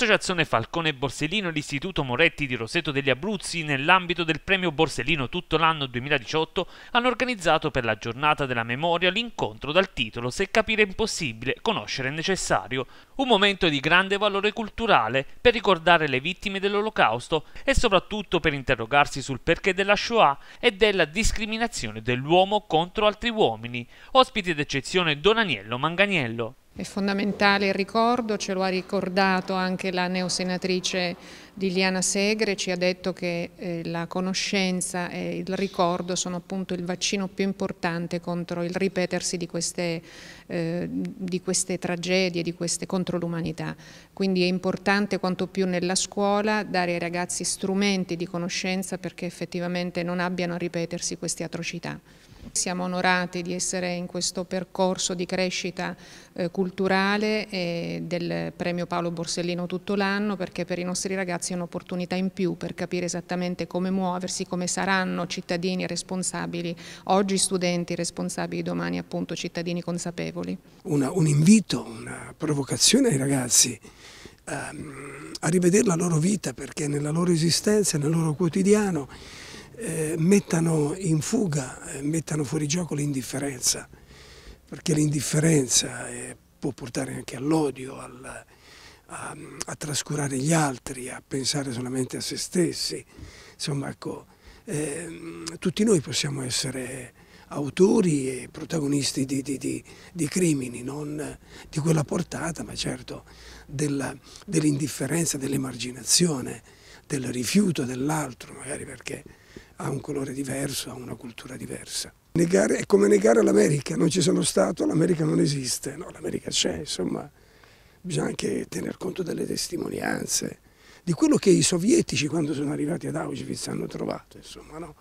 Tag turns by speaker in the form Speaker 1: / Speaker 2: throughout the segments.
Speaker 1: L'associazione Falcone Borsellino e l'Istituto Moretti di Roseto degli Abruzzi, nell'ambito del premio Borsellino tutto l'anno 2018, hanno organizzato per la giornata della memoria l'incontro dal titolo Se capire è impossibile, conoscere è necessario. Un momento di grande valore culturale per ricordare le vittime dell'Olocausto e soprattutto per interrogarsi sul perché della Shoah e della discriminazione dell'uomo contro altri uomini. Ospiti d'eccezione Don Aniello Manganiello.
Speaker 2: È fondamentale il ricordo, ce lo ha ricordato anche la neosenatrice Liliana Segre ci ha detto che eh, la conoscenza e il ricordo sono appunto il vaccino più importante contro il ripetersi di queste, eh, di queste tragedie, di queste, contro l'umanità. Quindi è importante quanto più nella scuola dare ai ragazzi strumenti di conoscenza perché effettivamente non abbiano a ripetersi queste atrocità. Siamo onorati di essere in questo percorso di crescita eh, culturale del premio Paolo Borsellino tutto l'anno perché per i nostri ragazzi darsi un'opportunità in più per capire esattamente come muoversi, come saranno cittadini responsabili, oggi studenti responsabili, domani appunto cittadini consapevoli.
Speaker 3: Una, un invito, una provocazione ai ragazzi ehm, a rivedere la loro vita perché nella loro esistenza, nel loro quotidiano eh, mettano in fuga, eh, mettano fuori gioco l'indifferenza perché l'indifferenza eh, può portare anche all'odio, al a, a, trascurare gli altri, a pensare solamente a se stessi. Insomma, ecco, eh, tutti noi possiamo essere autori e protagonisti di, di, di, di, crimini, non di quella portata, ma certo dell'indifferenza, dell dell'emarginazione, del rifiuto dell'altro, magari perché ha un colore diverso, ha una cultura diversa. Negare, è come negare l'America, non ci sono stato, l'America non esiste, no, l'America c'è, insomma bisogna anche tener conto delle testimonianze, di quello che i sovietici quando sono arrivati ad Auschwitz hanno trovato, insomma, no?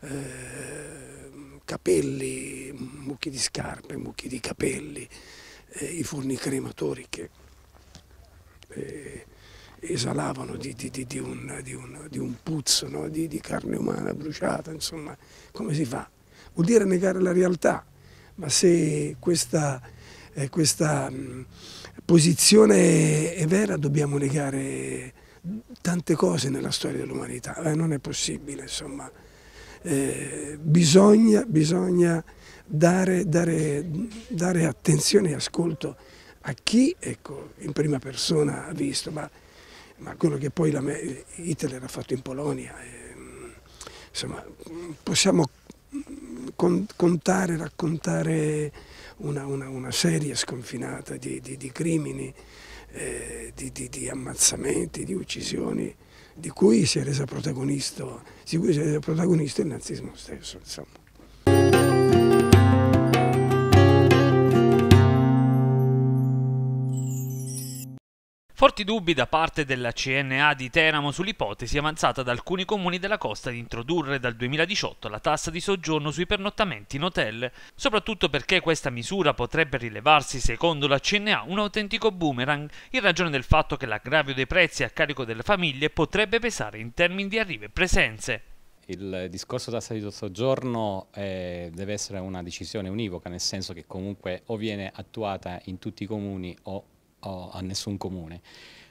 Speaker 3: eh, capelli, mucchi di scarpe, mucchi di capelli, eh, i forni crematori che eh, esalavano di, di, di, un, un, di, un, puzzo no? di, carne umana bruciata, insomma, come si fa? Vuol dire negare la realtà, ma se questa... Eh, questa mh, posizione è vera dobbiamo negare tante cose nella storia dell'umanità, eh, non è possibile insomma. Eh, bisogna, bisogna dare, dare, dare, attenzione e ascolto a chi ecco, in prima persona ha visto, ma, ma quello che poi la, Hitler ha fatto in Polonia, eh, insomma possiamo con, contare, raccontare una, una, una serie sconfinata di, di, di crimini, eh, di, di, ammazzamenti, di uccisioni, di cui si è resa protagonista, si è resa protagonista il nazismo stesso. Insomma.
Speaker 1: Forti dubbi da parte della CNA di Teramo sull'ipotesi avanzata da alcuni comuni della costa di introdurre dal 2018 la tassa di soggiorno sui pernottamenti in hotel, soprattutto perché questa misura potrebbe rilevarsi, secondo la CNA, un autentico boomerang in ragione del fatto che l'aggravio dei prezzi a carico delle famiglie potrebbe pesare in termini di arrivi e presenze.
Speaker 4: Il discorso tassa di soggiorno eh, deve essere una decisione univoca, nel senso che comunque o viene attuata in tutti i comuni o a nessun comune.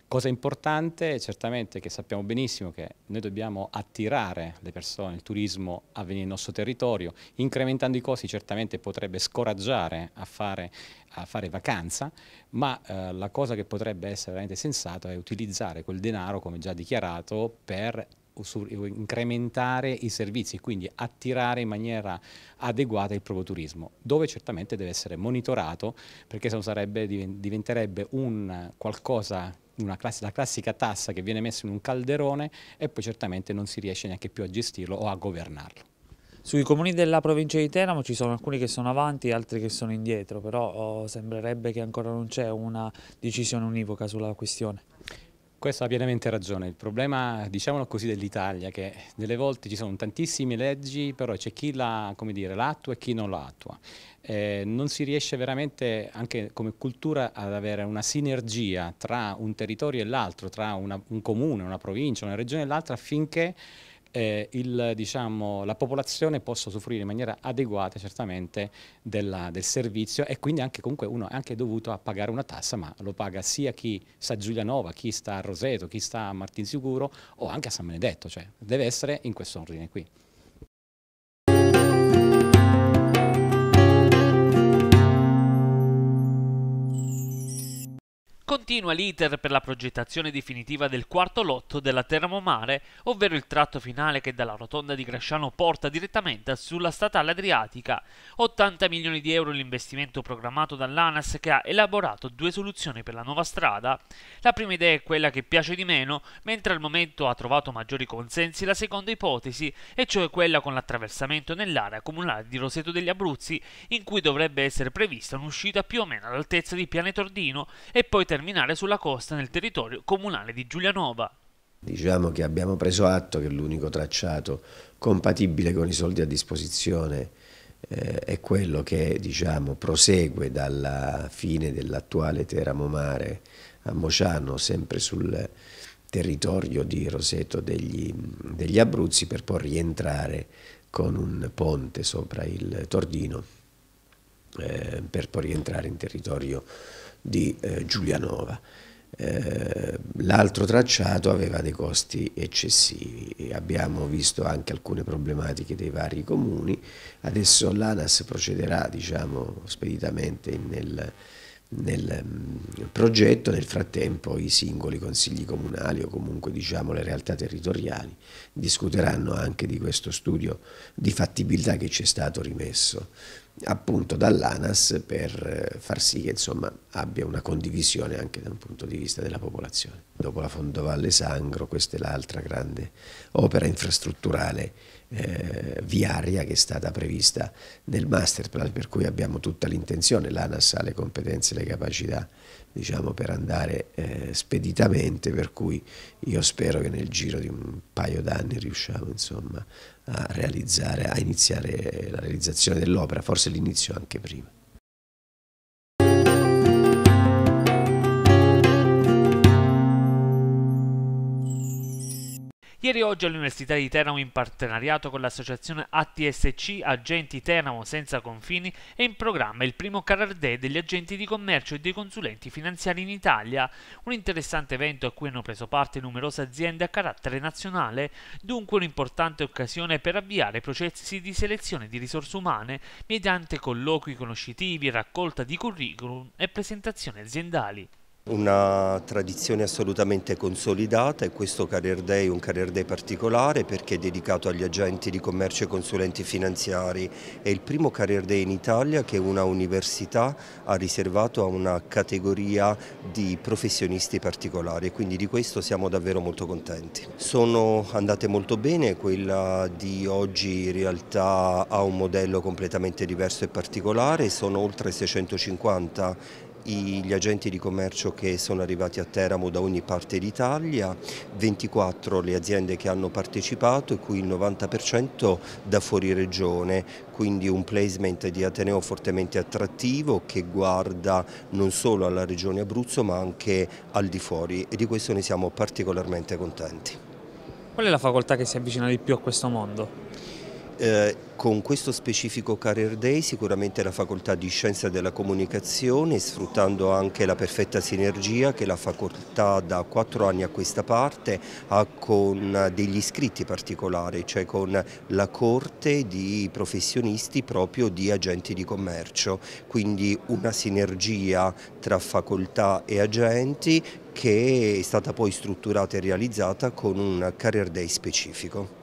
Speaker 4: Cosa importante è certamente che sappiamo benissimo che noi dobbiamo attirare le persone, il turismo a venire nel nostro territorio, incrementando i costi certamente potrebbe scoraggiare a fare, a fare vacanza, ma eh, la cosa che potrebbe essere veramente sensata è utilizzare quel denaro, come già dichiarato, per eh, incrementare i servizi, quindi attirare in maniera adeguata il proprio turismo, dove certamente deve essere monitorato perché se no sarebbe, diventerebbe un qualcosa una class la classica tassa che viene messa in un calderone e poi certamente non si riesce neanche più a gestirlo o
Speaker 1: a governarlo. Sui comuni della provincia di Teramo ci sono alcuni che sono avanti e altri che sono indietro, però oh, sembrerebbe che ancora non c'è una decisione univoca sulla questione.
Speaker 4: Questo ha pienamente ragione. Il problema, diciamolo così, dell'Italia è che delle volte ci sono tantissime leggi, però c'è chi la, dire, la, attua e chi non la attua. Eh, non si riesce veramente, anche come cultura, ad avere una sinergia tra un territorio e l'altro, tra una, un comune, una provincia, una regione e l'altra, affinché eh, il, diciamo, la popolazione possa soffrire in maniera adeguata certamente della, del servizio e quindi anche comunque uno è anche dovuto a pagare una tassa, ma lo paga sia chi sta a Giulianova, chi sta a Roseto, chi sta a Martinsicuro o anche a San Benedetto, cioè deve essere in questo ordine qui.
Speaker 1: continua l'iter per la progettazione definitiva del quarto lotto della Termomare, ovvero il tratto finale che dalla rotonda di Bresciano porta direttamente sulla statale adriatica. 80 milioni di euro l'investimento programmato dall'ANAS che ha elaborato due soluzioni per la nuova strada. La prima idea è quella che piace di meno, mentre al momento ha trovato maggiori consensi la seconda ipotesi, e cioè quella con l'attraversamento nell'area comunale di Roseto degli Abruzzi, in cui dovrebbe essere prevista un'uscita più o meno all'altezza di Pianetordino e poi terminare terminare sulla costa nel territorio comunale di Giulianova.
Speaker 5: Diciamo che abbiamo preso atto che l'unico tracciato compatibile con i soldi a disposizione eh, è quello che diciamo, prosegue dalla fine dell'attuale Teramo Mare a Mociano, sempre sul territorio di Roseto degli, degli Abruzzi, per poi rientrare con un ponte sopra il Tordino, eh, per poi rientrare in territorio di eh, Giulianova. Eh, L'altro tracciato aveva dei costi eccessivi abbiamo visto anche alcune problematiche dei vari comuni. Adesso l'ANAS procederà diciamo, speditamente nel, nel mm, progetto, nel frattempo i singoli consigli comunali o comunque diciamo, le realtà territoriali discuteranno anche di questo studio di fattibilità che ci è stato rimesso appunto dall'ANAS per eh, far sì che insomma, abbia una condivisione anche da un punto di vista della popolazione. Dopo la Fondovalle Sangro questa è l'altra grande opera infrastrutturale eh, viaria che è stata prevista nel master plan, per cui abbiamo tutta l'intenzione, l'ANAS ha le competenze e le capacità diciamo, per andare eh, speditamente, per cui io spero che nel giro di un paio d'anni riusciamo insomma, a, realizzare, a iniziare la realizzazione dell'opera, forse l'inizio anche prima.
Speaker 1: Ieri e oggi all'Università di Teramo in partenariato con l'associazione ATSC Agenti Teramo Senza Confini è in programma il primo Carar Day degli agenti di commercio e dei consulenti finanziari in Italia, un interessante evento a cui hanno preso parte numerose aziende a carattere nazionale, dunque un'importante occasione per avviare processi di selezione di risorse umane mediante colloqui conoscitivi, raccolta di curriculum e presentazioni aziendali.
Speaker 6: Una tradizione assolutamente consolidata e questo Career Day è un Career Day particolare perché è dedicato agli agenti di commercio e consulenti finanziari. È il primo Career Day in Italia che una università ha riservato a una categoria di professionisti particolari e quindi di questo siamo davvero molto contenti. Sono andate molto bene, quella di oggi in realtà ha un modello completamente diverso e particolare, sono oltre 650 gli agenti di commercio che sono arrivati a Teramo da ogni parte d'Italia, 24 le aziende che hanno partecipato e cui il 90% da fuori regione, quindi un placement di Ateneo fortemente attrattivo che guarda non solo alla regione Abruzzo ma anche al di fuori e di questo ne siamo particolarmente contenti.
Speaker 1: Qual è la facoltà che si avvicina di più a questo mondo?
Speaker 6: Eh, con questo specifico Career Day sicuramente la facoltà di Scienza della Comunicazione, sfruttando anche la perfetta sinergia che la facoltà da quattro anni a questa parte ha con degli iscritti particolari, cioè con la corte di professionisti proprio di agenti di commercio, quindi una sinergia tra facoltà e agenti che è stata poi strutturata e realizzata con un Career Day specifico.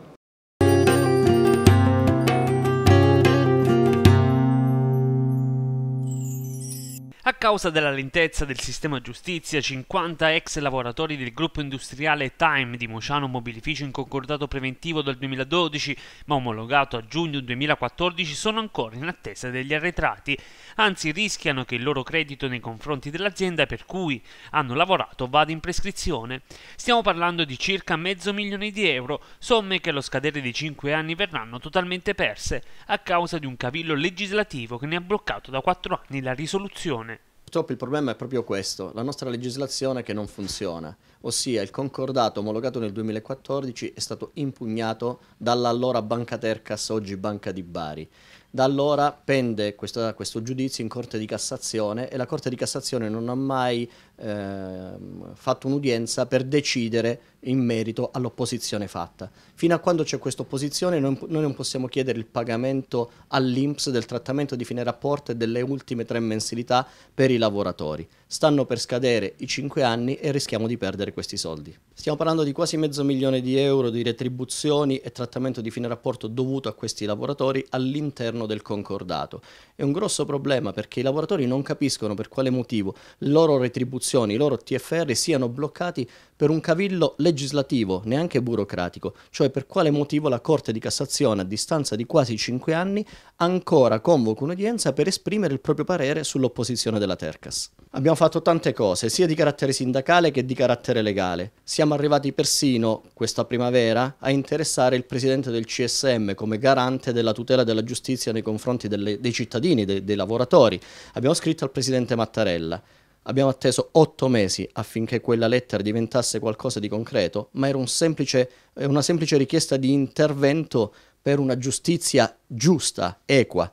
Speaker 1: causa della lentezza del sistema giustizia, 50 ex lavoratori del gruppo industriale Time di Mociano Mobilificio in concordato preventivo del 2012, ma omologato a giugno 2014, sono ancora in attesa degli arretrati. Anzi, rischiano che il loro credito nei confronti dell'azienda per cui hanno lavorato vada in prescrizione. Stiamo parlando di circa mezzo milione di euro, somme che allo scadere dei 5 anni verranno totalmente perse, a causa di un cavillo legislativo che ne ha bloccato da 4 anni la risoluzione.
Speaker 2: Purtroppo il problema è proprio questo, la nostra legislazione che non funziona, ossia il concordato omologato nel 2014 è stato impugnato dall'allora Banca Tercas, oggi Banca di Bari. Da allora pende questo, questo giudizio in Corte di Cassazione e la Corte di Cassazione non ha mai ehm, fatto un'udienza per decidere in merito all'opposizione fatta. Fino a quando c'è questa opposizione noi, noi, non possiamo chiedere il pagamento all'Inps del trattamento di fine rapporto e delle ultime tre mensilità per i lavoratori. Stanno per scadere i cinque anni e rischiamo di perdere questi soldi. Stiamo parlando di quasi mezzo milione di euro di retribuzioni e trattamento di fine rapporto dovuto a questi lavoratori all'interno del concordato. È un grosso problema perché i lavoratori non capiscono per quale motivo loro retribuzioni istituzioni, i loro TFR siano bloccati per un cavillo legislativo, neanche burocratico, cioè per quale motivo la Corte di Cassazione a distanza di quasi cinque anni ancora convoca un'udienza per esprimere il proprio parere sull'opposizione della Tercas. Abbiamo fatto tante cose, sia di carattere sindacale che di carattere legale. Siamo arrivati persino questa primavera a interessare il presidente del CSM come garante della tutela della giustizia nei confronti delle, dei cittadini, dei, dei lavoratori. Abbiamo scritto al presidente Mattarella Abbiamo atteso otto mesi affinché quella lettera diventasse qualcosa di concreto, ma era un semplice, eh, una semplice richiesta di intervento per una giustizia giusta, equa.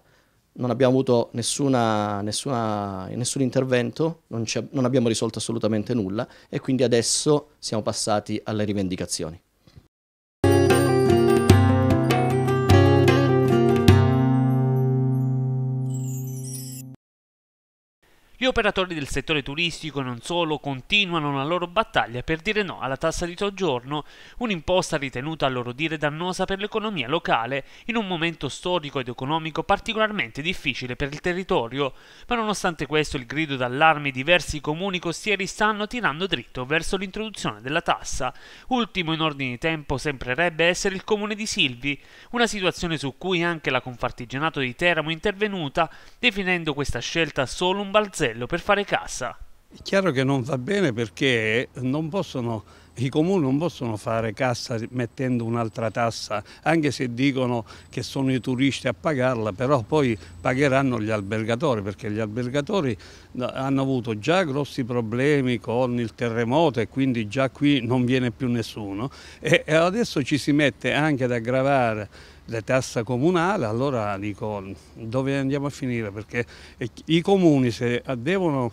Speaker 2: Non abbiamo avuto nessuna, nessuna, nessun intervento, non, non abbiamo risolto assolutamente nulla e quindi adesso siamo passati alle rivendicazioni.
Speaker 1: operatori del settore turistico e non solo continuano la loro battaglia per dire no alla tassa di soggiorno, un'imposta ritenuta a loro dire dannosa per l'economia locale in un momento storico ed economico particolarmente difficile per il territorio, ma nonostante questo il grido d'allarme diversi comuni costieri stanno tirando dritto verso l'introduzione della tassa. Ultimo in ordine di tempo sembrerebbe essere il comune di Silvi, una situazione su cui anche la Confartigianato di Teramo è intervenuta definendo questa scelta solo un balzello cartello per fare cassa.
Speaker 7: È chiaro che non va bene perché non possono, i comuni non possono fare cassa mettendo un'altra tassa, anche se dicono che sono i turisti a pagarla, però poi pagheranno gli albergatori perché gli albergatori hanno avuto già grossi problemi con il terremoto e quindi già qui non viene più nessuno e adesso ci si mette anche ad aggravare la tassa comunale, allora dico dove andiamo a finire? Perché i comuni se devono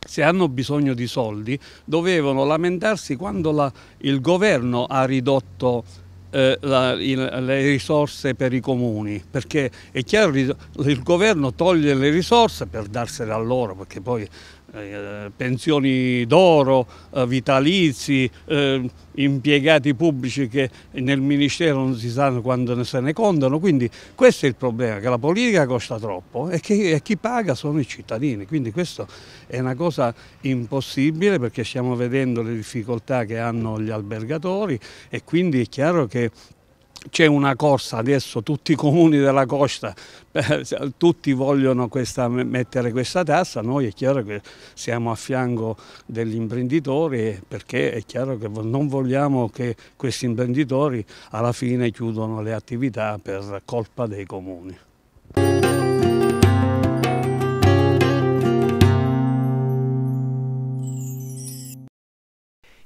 Speaker 7: se hanno bisogno di soldi, dovevano lamentarsi quando la, il governo ha ridotto eh, la, il, le risorse per i comuni, perché è chiaro il governo toglie le risorse per darsele a loro, perché poi eh, pensioni d'oro, eh, vitalizi, eh, impiegati pubblici che nel Ministero non si sanno quando se ne contano, quindi questo è il problema, che la politica costa troppo e, che, e chi paga sono i cittadini, quindi questo è una cosa impossibile perché stiamo vedendo le difficoltà che hanno gli albergatori e quindi è chiaro che c'è una corsa adesso tutti i comuni della costa tutti vogliono questa, mettere questa tassa noi è chiaro che siamo a fianco degli imprenditori perché è chiaro che non vogliamo che questi imprenditori alla fine chiudano le attività per colpa dei comuni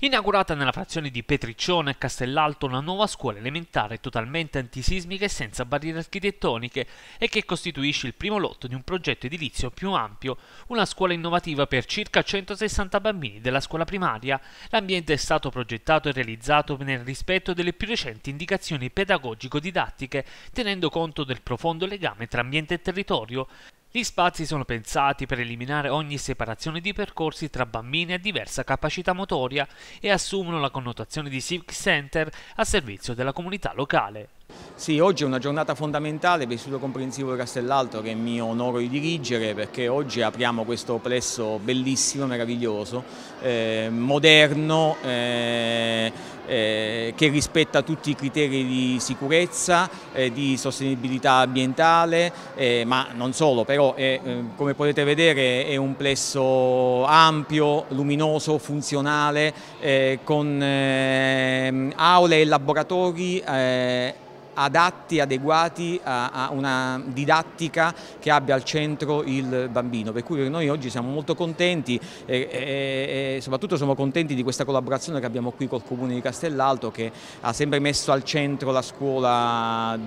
Speaker 1: Inaugurata nella frazione di Petriccione a Castellalto una nuova scuola elementare totalmente antisismica e senza barriere architettoniche e che costituisce il primo lotto di un progetto edilizio più ampio, una scuola innovativa per circa 160 bambini della scuola primaria. L'ambiente è stato progettato e realizzato nel rispetto delle più recenti indicazioni pedagogico-didattiche, tenendo conto del profondo legame tra ambiente e territorio. Gli spazi sono pensati per eliminare ogni separazione di percorsi tra bambini a diversa capacità motoria e assumono la connotazione di civic center a servizio della comunità locale. Sì, oggi
Speaker 8: è una giornata fondamentale per l'Istituto Comprensivo di Castellalto che mi onoro di dirigere perché oggi apriamo questo plesso bellissimo, meraviglioso, eh, moderno, eh, eh, che rispetta tutti i criteri di sicurezza, eh, di sostenibilità ambientale, eh, ma non solo, però è, eh, come potete vedere è un plesso ampio, luminoso, funzionale, con ehm, aule e laboratori adatti, adeguati a, una didattica che abbia al centro il bambino. Per cui noi oggi siamo molto contenti e, e, e soprattutto siamo contenti di questa collaborazione che abbiamo qui col Comune di Castellalto che ha sempre messo al centro la scuola, ha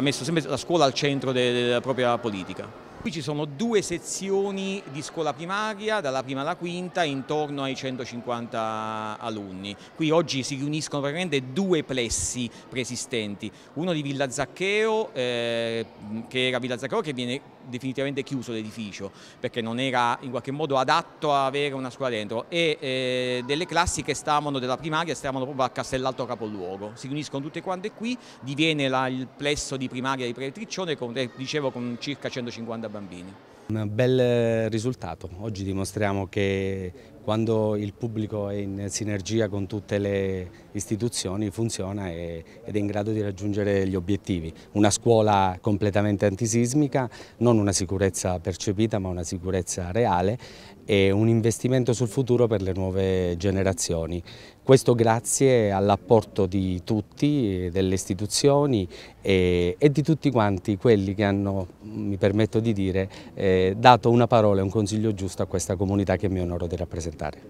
Speaker 8: messo sempre la scuola al centro della propria politica. Qui ci sono due sezioni di scuola primaria, dalla prima alla quinta, intorno ai 150 alunni. Qui oggi si riuniscono praticamente due plessi preesistenti, uno di Villa Zaccheo, eh, che era Villa Zaccheo che viene definitivamente chiuso l'edificio perché non era in qualche modo adatto a avere una scuola dentro e eh, delle classi che stavano della primaria stavano proprio a Castellalto Capoluogo, si riuniscono tutte quante qui, diviene la, il plesso di primaria di Pretriccione con, eh, dicevo, con circa 150 bambini.
Speaker 9: Un bel risultato, oggi dimostriamo che quando il pubblico è in sinergia con tutte le istituzioni funziona ed è in grado di raggiungere gli obiettivi. Una scuola completamente antisismica, non una sicurezza percepita ma una sicurezza reale e un investimento sul futuro per le nuove generazioni. Questo grazie all'apporto di tutti, delle istituzioni e, e, di tutti quanti quelli che hanno, mi permetto di dire, eh, dato una parola e un consiglio giusto a questa comunità che mi onoro di rappresentare presentare.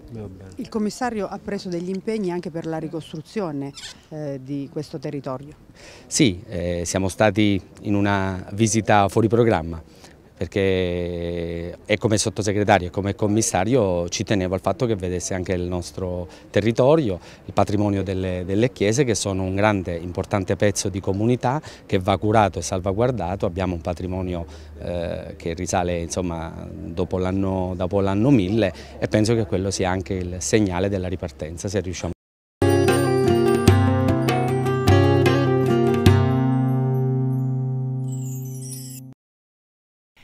Speaker 3: Il commissario ha preso degli impegni anche per la ricostruzione eh, di questo territorio.
Speaker 9: Sì, eh, siamo stati in una visita fuori programma perché e come sottosegretario e come commissario ci tenevo al fatto che vedesse anche il nostro territorio, il patrimonio delle, delle, chiese che sono un grande importante pezzo di comunità che va curato e salvaguardato, abbiamo un patrimonio eh, che risale insomma, dopo l'anno 1000 e penso che quello sia anche il segnale della ripartenza se riusciamo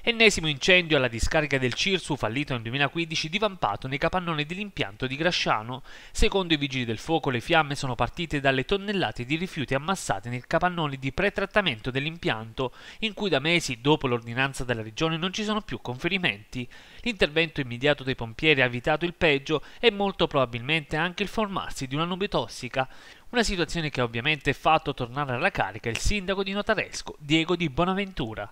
Speaker 1: Ennesimo incendio alla discarica del Cirsu fallito nel 2015 divampato nei capannoni dell'impianto di Grasciano. Secondo i vigili del fuoco le fiamme sono partite dalle tonnellate di rifiuti ammassate nei capannoni di pretrattamento dell'impianto, in cui da mesi dopo l'ordinanza della regione non ci sono più conferimenti. L'intervento immediato dei pompieri ha evitato il peggio e molto probabilmente anche il formarsi di una nube tossica. Una situazione che ha ovviamente fatto tornare alla carica il sindaco di Notaresco, Diego di Bonaventura.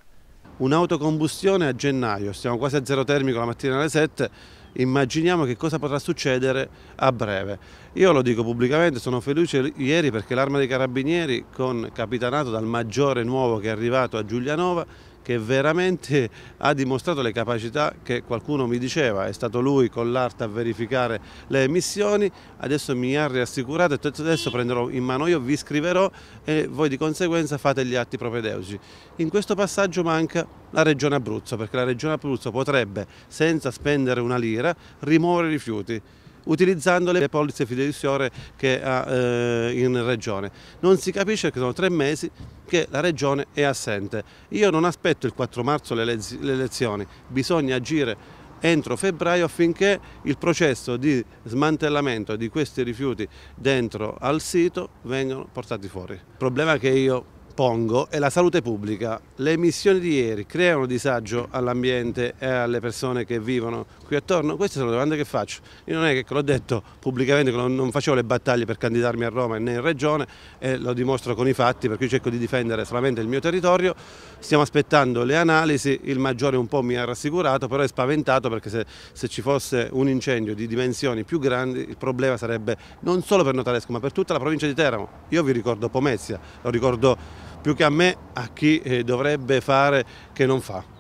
Speaker 10: Un'autocombustione a gennaio, siamo quasi a zero termico la mattina alle 7, immaginiamo che cosa potrà succedere a breve. Io lo dico pubblicamente, sono felice ieri perché l'arma dei carabinieri con capitanato dal maggiore nuovo che è arrivato a Giulianova che veramente ha dimostrato le capacità che qualcuno mi diceva, è stato lui con l'arte a verificare le emissioni, adesso mi ha rassicurato e adesso prenderò in mano io, vi scriverò e voi di conseguenza fate gli atti propedeutici. In questo passaggio manca la Regione Abruzzo, perché la Regione Abruzzo potrebbe, senza spendere una lira, rimuovere i rifiuti utilizzando le polizze fiduciarie che ha eh, in regione. Non si capisce che sono tre mesi che la regione è assente. Io non aspetto il 4 marzo le, le, le elezioni, bisogna agire entro febbraio affinché il processo di smantellamento di questi rifiuti dentro al sito vengano portati fuori. Il problema che io pongo è la salute pubblica. Le emissioni di ieri creano disagio all'ambiente e alle persone che vivono qui attorno? Queste sono le domande che faccio. Io non è che l'ho detto pubblicamente che non facevo le battaglie per candidarmi a Roma e né in Regione e lo dimostro con i fatti perché io cerco di difendere solamente il mio territorio. Stiamo aspettando le analisi, il maggiore un po' mi ha rassicurato però è spaventato perché se, se ci fosse un incendio di dimensioni più grandi il problema sarebbe non solo per Notaresco ma per tutta la provincia di Teramo. Io vi ricordo Pomezia, lo ricordo più che a me, a chi eh, dovrebbe fare che non fa.